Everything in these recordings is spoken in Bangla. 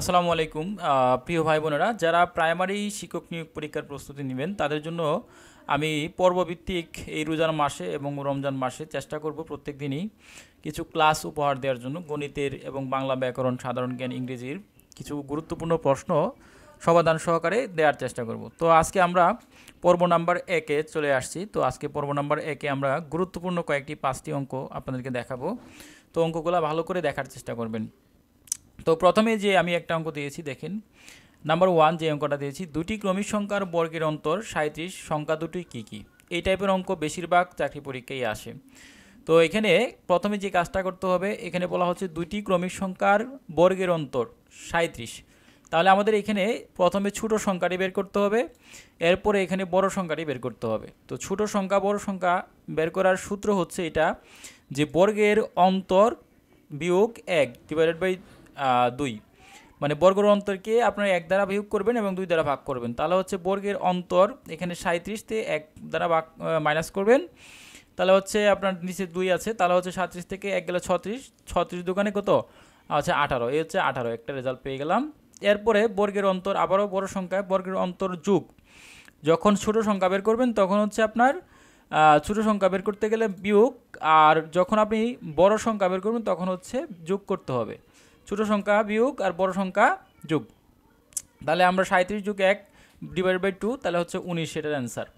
আসসালামু আলাইকুম প্রিয় ভাই বোনেরা যারা প্রাইমারি শিক্ষক নিয়োগ পরীক্ষার প্রস্তুতি নেবেন তাদের জন্য আমি পর্বভিত্তিক এই রোজার মাসে এবং রমজান মাসে চেষ্টা করব প্রত্যেক দিনই কিছু ক্লাস উপহার দেওয়ার জন্য গণিতের এবং বাংলা ব্যাকরণ সাধারণ জ্ঞান ইংরেজির কিছু গুরুত্বপূর্ণ প্রশ্ন সমাধান সহকারে দেওয়ার চেষ্টা করব তো আজকে আমরা পর্ব নাম্বার একে চলে আসছি তো আজকে পর্ব নাম্বার একে আমরা গুরুত্বপূর্ণ কয়েকটি পাঁচটি অঙ্ক আপনাদেরকে দেখাবো তো অঙ্কগুলো ভালো করে দেখার চেষ্টা করবেন তো প্রথমে যে আমি একটা অঙ্ক দিয়েছি দেখেন নাম্বার ওয়ান যে অঙ্কটা দিয়েছি দুটি ক্রমিক সংখ্যার বর্গের অন্তর সাঁত্রিশ সংখ্যা দুটি কী কী এই টাইপের অঙ্ক বেশিরভাগ চাকরি পরীক্ষায় আসে তো এখানে প্রথমে যে কাজটা করতে হবে এখানে বলা হচ্ছে দুটি ক্রমিক সংখ্যার বর্গের অন্তর সাঁত্রিশ তাহলে আমাদের এখানে প্রথমে ছোট সংখ্যাটি বের করতে হবে এরপরে এখানে বড় সংখ্যাটি বের করতে হবে তো ছোট সংখ্যা বড় সংখ্যা বের করার সূত্র হচ্ছে এটা যে বর্গের অন্তর বিয়োগ এক ডিভাইডেড বাই দুই মানে বর্গের অন্তরকে আপনার এক দ্বারা বিয়োগ করবেন এবং দুই দ্বারা ভাগ করবেন তাহলে হচ্ছে বর্গের অন্তর এখানে সাঁত্রিশতে এক দ্বারা ভাগ মাইনাস করবেন তাহলে হচ্ছে আপনার নিচে দুই আছে তাহলে হচ্ছে সাঁত্রিশ থেকে এক গেলে ছত্রিশ ছত্রিশ দোকানে কত আচ্ছা আঠারো এই হচ্ছে আঠারো একটা রেজাল্ট পেয়ে গেলাম এরপরে বর্গের অন্তর আবারও বড় সংখ্যায় বর্গের অন্তর যুগ যখন ছোটো সংখ্যা বের করবেন তখন হচ্ছে আপনার ছোটো সংখ্যা বের করতে গেলে বিয়োগ আর যখন আপনি বড় সংখ্যা বের করবেন তখন হচ্ছে যোগ করতে হবে ছোট সংখ্যা বিয়োগ আর বড় সংখ্যা যোগ তাহলে আমরা সাঁত্রিশ যোগ এক ডিভাইড বাই টু তাহলে হচ্ছে উনিশ সেটার অ্যান্সার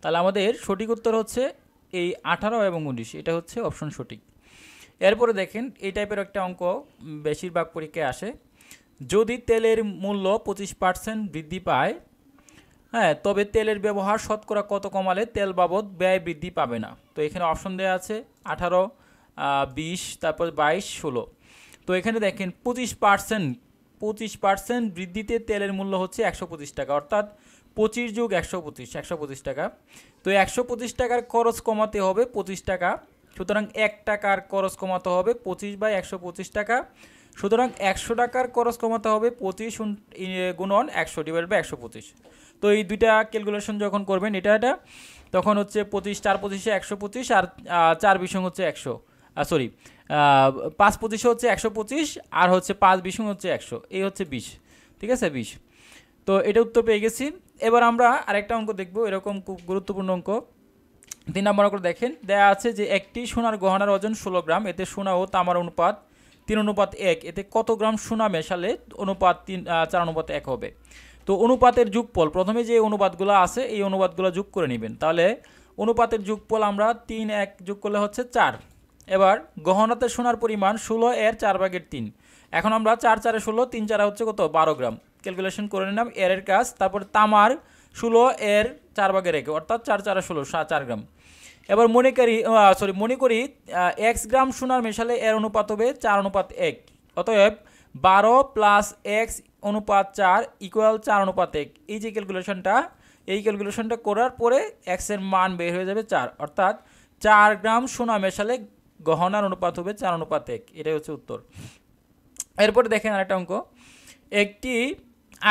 তাহলে আমাদের সঠিক উত্তর হচ্ছে এই আঠারো এবং উনিশ এটা হচ্ছে অপশন সঠিক এরপরে দেখেন এই টাইপের একটা অঙ্ক বেশিরভাগ পরীক্ষায় আসে যদি তেলের মূল্য পঁচিশ পার্সেন্ট বৃদ্ধি পায় হ্যাঁ তবে তেলের ব্যবহার শতকরা কত কমালে তেল বাবদ ব্যয় বৃদ্ধি পাবে না তো এখানে অপশন দেওয়া আছে আঠারো বিশ তারপর বাইশ ষোলো তো এখানে দেখেন পঁচিশ পার্সেন্ট পঁচিশ পার্সেন্ট বৃদ্ধিতে তেলের মূল্য হচ্ছে একশো পঁচিশ টাকা অর্থাৎ পঁচিশ যোগ একশো পঁচিশ একশো পঁচিশ টাকা তো একশো পঁচিশ টাকার খরচ কমাতে হবে পঁচিশ টাকা সুতরাং এক টাকার খরচ কমাতে হবে পঁচিশ বাই একশো পঁচিশ টাকা সুতরাং একশো টাকার খরচ কমাতে হবে পঁচিশ গুণন একশো ডিভাইড বাই একশো পঁচিশ তো এই দুইটা ক্যালকুলেশন যখন করবেন এটা এটা তখন হচ্ছে পঁচিশ চার পঁচিশে একশো পঁচিশ আর চার বিষয় হচ্ছে একশো সরি পাঁচ পঁচিশ হচ্ছে একশো পঁচিশ আর হচ্ছে পাঁচ বিশ হচ্ছে একশো এই হচ্ছে বিশ ঠিক আছে বিশ তো এটা উত্তর পেয়ে গেছি এবার আমরা আরেকটা অঙ্ক দেখব এরকম খুব গুরুত্বপূর্ণ অঙ্ক তিন নম্বর অঙ্ক দেখেন দেয়া আছে যে একটি সোনার গহনার ওজন ষোলো গ্রাম এতে সোনা ও তামার অনুপাত তিন অনুপাত এক এতে কত গ্রাম সোনা মেশালে অনুপাত তিন চার অনুপাত এক হবে তো অনুপাতের যুগফল প্রথমে যে অনুপাতগুলো আছে এই অনুপাতগুলো যোগ করে নেবেন তাহলে অনুপাতের যুগফল আমরা তিন এক যোগ করলে হচ্ছে চার এবার গহনাতে সোনার পরিমাণ ষোলো এর চার ভাগের তিন এখন আমরা চার চারে ষোলো তিন চারা হচ্ছে কত বারো গ্রাম ক্যালকুলেশন করে নিলাম এর এর কাজ তারপর তামার ষোলো এর চার ভাগের এক অর্থাৎ চার চারে ষোলো চার গ্রাম এবার মনে করি সরি মনে করি এক্স গ্রাম সোনার মেশালে এর অনুপাত হবে চার অনুপাত এক অতএব বারো প্লাস এক্স অনুপাত চার ইকুয়াল চার অনুপাত এক এই যে ক্যালকুলেশনটা এই ক্যালকুলেশনটা করার পরে এক্সের মান বের হয়ে যাবে চার অর্থাৎ চার গ্রাম সোনা মেশালে গহনার অনুপাত হবে চার অনুপাত এক এটাই হচ্ছে উত্তর এরপরে দেখেন আরেকটা অঙ্ক একটি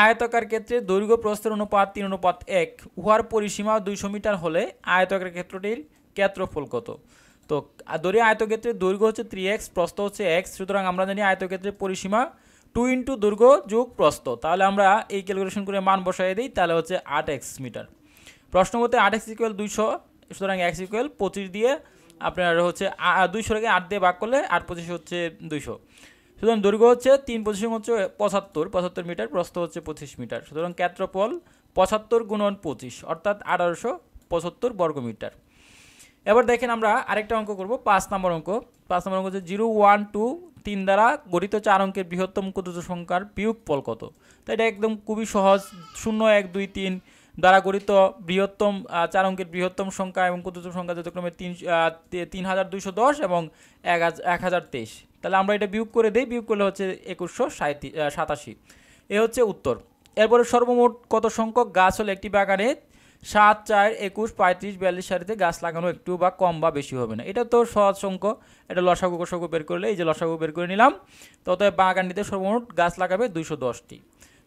আয়তকার ক্ষেত্রে দৈর্ঘ্য প্রস্থের অনুপাত তিন অনুপাত এক উহার পরিসীমা দুইশো মিটার হলে আয়তকার ক্ষেত্রটির ক্ষেত্রফল কত তো দরি আয়তক্ষেত্রের দৈর্ঘ্য হচ্ছে থ্রি এক্স প্রস্থ হচ্ছে এক্স সুতরাং আমরা জানি আয়তক্ষেত্রের পরিসীমা টু ইন্টু দৈর্ঘ্য যোগ প্রস্থ তাহলে আমরা এই ক্যালকুলেশন করে মান বসাই দিই তাহলে হচ্ছে আট এক্স মিটার প্রশ্ন মতে আট এক্স ইকুয়াল দুইশো সুতরাং এক্স ইকুয়াল পঁচিশ দিয়ে আপনার হচ্ছে দুইশো রেখে আট দিয়ে ভাগ করলে আট পঁচিশ হচ্ছে দুইশো সুতরাং দৈর্ঘ্য হচ্ছে তিন পঁচিশ হচ্ছে পঁচাত্তর পঁচাত্তর মিটার প্রস্থ হচ্ছে পঁচিশ মিটার সুতরাং ক্ষেত্রফল পঁচাত্তর গুণন পঁচিশ অর্থাৎ আঠারোশো পঁচাত্তর বর্গ মিটার এবার দেখেন আমরা আরেকটা অঙ্ক করব পাঁচ নম্বর অঙ্ক পাঁচ নম্বর অঙ্ক হচ্ছে জিরো ওয়ান টু তিন দ্বারা গঠিত চার অঙ্কের বৃহত্তম কত সংখ্যার পল কত তাই এটা একদম খুবই সহজ শূন্য এক দুই তিন দ্বারা গঠিত বৃহত্তম চার অঙ্কের বৃহত্তম সংখ্যা এবং ক্ষুদ্রতম সংখ্যা যথাক্রমে তিন তিন হাজার দুইশো দশ এবং এক হাজার তেইশ তাহলে আমরা এটা বিয়োগ করে দিই বিয়োগ করলে হচ্ছে একুশশো সাতাশি এ হচ্ছে উত্তর এরপরে সর্বমোট কত সংখ্যক গাছ হলে একটি বাগানে সাত চার একুশ পঁয়ত্রিশ বিয়াল্লিশ সারিতে গাছ লাগানো একটু বা কম বা বেশি হবে না এটা তো সহজ সংখ্য এটা লসাগু কষাগু বের করলে এই যে লসাগু বের করে নিলাম তত বাগানটিতে সর্বমোট গাছ লাগাবে দুইশো দশটি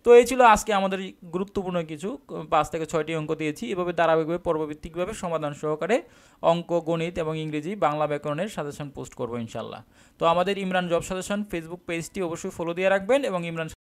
তো এই ছিল আজকে আমাদের গুরুত্বপূর্ণ কিছু পাঁচ থেকে ছয়টি অঙ্ক দিয়েছি এভাবে ধারাবাহিকভাবে পর্বভিত্তিকভাবে সমাধান সহকারে অঙ্ক গণিত এবং ইংরেজি বাংলা ব্যাকরণের সাজেশন পোস্ট করবো ইনশাল্লাহ তো আমাদের ইমরান জব সাজেশন ফেসবুক পেজটি অবশ্যই ফলো দিয়ে রাখবেন এবং ইমরান